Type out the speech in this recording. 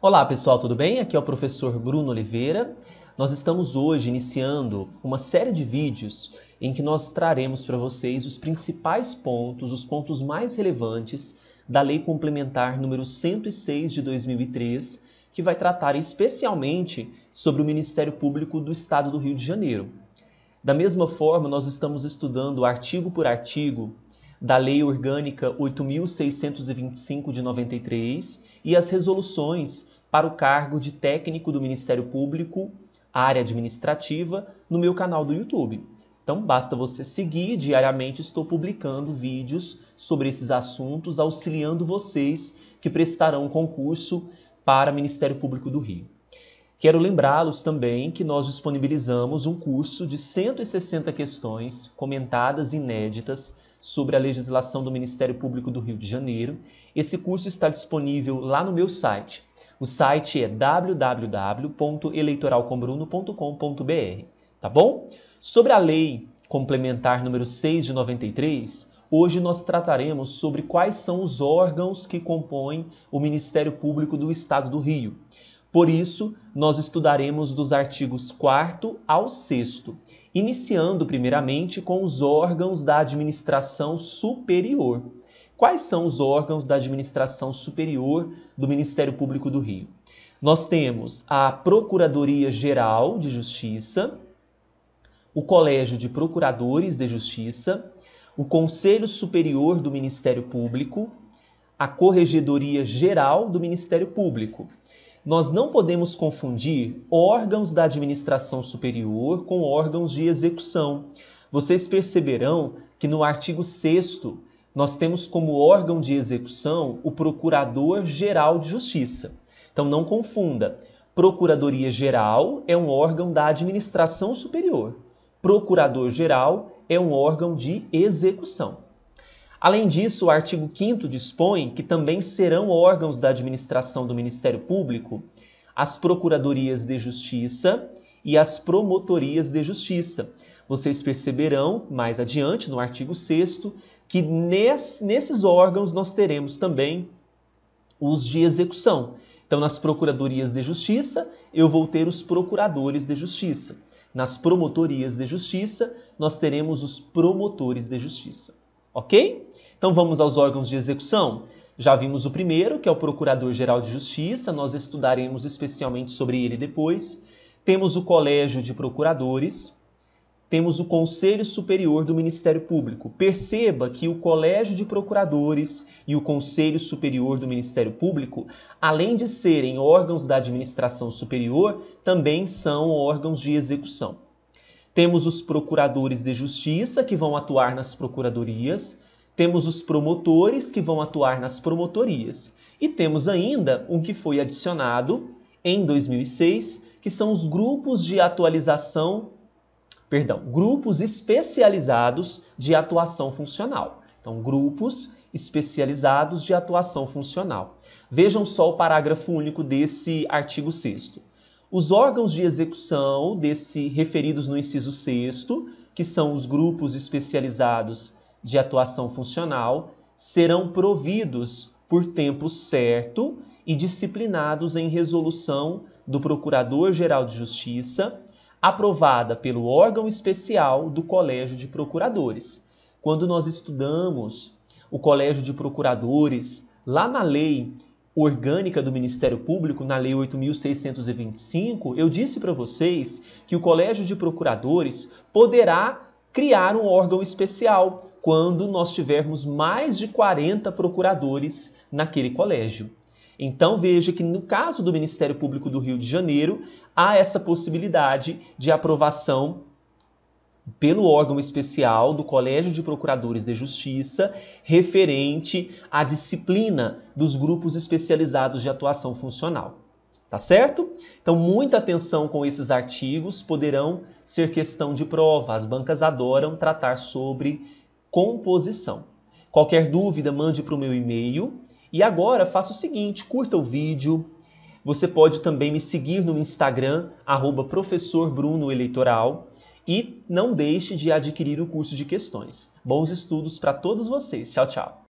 Olá pessoal, tudo bem? Aqui é o professor Bruno Oliveira. Nós estamos hoje iniciando uma série de vídeos em que nós traremos para vocês os principais pontos, os pontos mais relevantes da Lei Complementar número 106 de 2003, que vai tratar especialmente sobre o Ministério Público do Estado do Rio de Janeiro. Da mesma forma, nós estamos estudando artigo por artigo da Lei Orgânica 8625 de 93 e as resoluções para o cargo de técnico do Ministério Público, área administrativa, no meu canal do YouTube. Então basta você seguir, diariamente estou publicando vídeos sobre esses assuntos, auxiliando vocês que prestarão concurso para Ministério Público do Rio. Quero lembrá-los também que nós disponibilizamos um curso de 160 questões comentadas inéditas sobre a legislação do Ministério Público do Rio de Janeiro. Esse curso está disponível lá no meu site. O site é www.eleitoralcombruno.com.br, tá bom? Sobre a lei complementar número 6 de 93, Hoje nós trataremos sobre quais são os órgãos que compõem o Ministério Público do Estado do Rio. Por isso, nós estudaremos dos artigos 4 ao 6, iniciando primeiramente com os órgãos da administração superior. Quais são os órgãos da administração superior do Ministério Público do Rio? Nós temos a Procuradoria Geral de Justiça, o Colégio de Procuradores de Justiça, o Conselho Superior do Ministério Público, a Corregedoria Geral do Ministério Público nós não podemos confundir órgãos da administração superior com órgãos de execução. Vocês perceberão que no artigo 6 nós temos como órgão de execução o Procurador-Geral de Justiça. Então não confunda. Procuradoria Geral é um órgão da administração superior. Procurador Geral é um órgão de execução. Além disso, o artigo 5 dispõe que também serão órgãos da administração do Ministério Público as procuradorias de justiça e as promotorias de justiça. Vocês perceberão mais adiante, no artigo 6, que nesse, nesses órgãos nós teremos também os de execução. Então, nas procuradorias de justiça, eu vou ter os procuradores de justiça. Nas promotorias de justiça, nós teremos os promotores de justiça ok? Então vamos aos órgãos de execução. Já vimos o primeiro, que é o Procurador-Geral de Justiça, nós estudaremos especialmente sobre ele depois. Temos o Colégio de Procuradores, temos o Conselho Superior do Ministério Público. Perceba que o Colégio de Procuradores e o Conselho Superior do Ministério Público, além de serem órgãos da administração superior, também são órgãos de execução. Temos os procuradores de justiça que vão atuar nas procuradorias, temos os promotores que vão atuar nas promotorias, e temos ainda um que foi adicionado em 2006, que são os grupos de atualização, perdão, grupos especializados de atuação funcional. Então, grupos especializados de atuação funcional. Vejam só o parágrafo único desse artigo 6 os órgãos de execução desse referidos no inciso 6, que são os grupos especializados de atuação funcional, serão providos por tempo certo e disciplinados em resolução do Procurador-Geral de Justiça, aprovada pelo órgão especial do Colégio de Procuradores. Quando nós estudamos o Colégio de Procuradores, lá na lei orgânica do Ministério Público, na Lei 8.625, eu disse para vocês que o Colégio de Procuradores poderá criar um órgão especial quando nós tivermos mais de 40 procuradores naquele colégio. Então veja que no caso do Ministério Público do Rio de Janeiro, há essa possibilidade de aprovação pelo órgão especial do Colégio de Procuradores de Justiça referente à disciplina dos grupos especializados de atuação funcional. Tá certo? Então, muita atenção com esses artigos, poderão ser questão de prova. As bancas adoram tratar sobre composição. Qualquer dúvida, mande para o meu e-mail. E agora, faça o seguinte: curta o vídeo. Você pode também me seguir no Instagram, @professorbrunoeleitoral e não deixe de adquirir o curso de questões. Bons estudos para todos vocês. Tchau, tchau.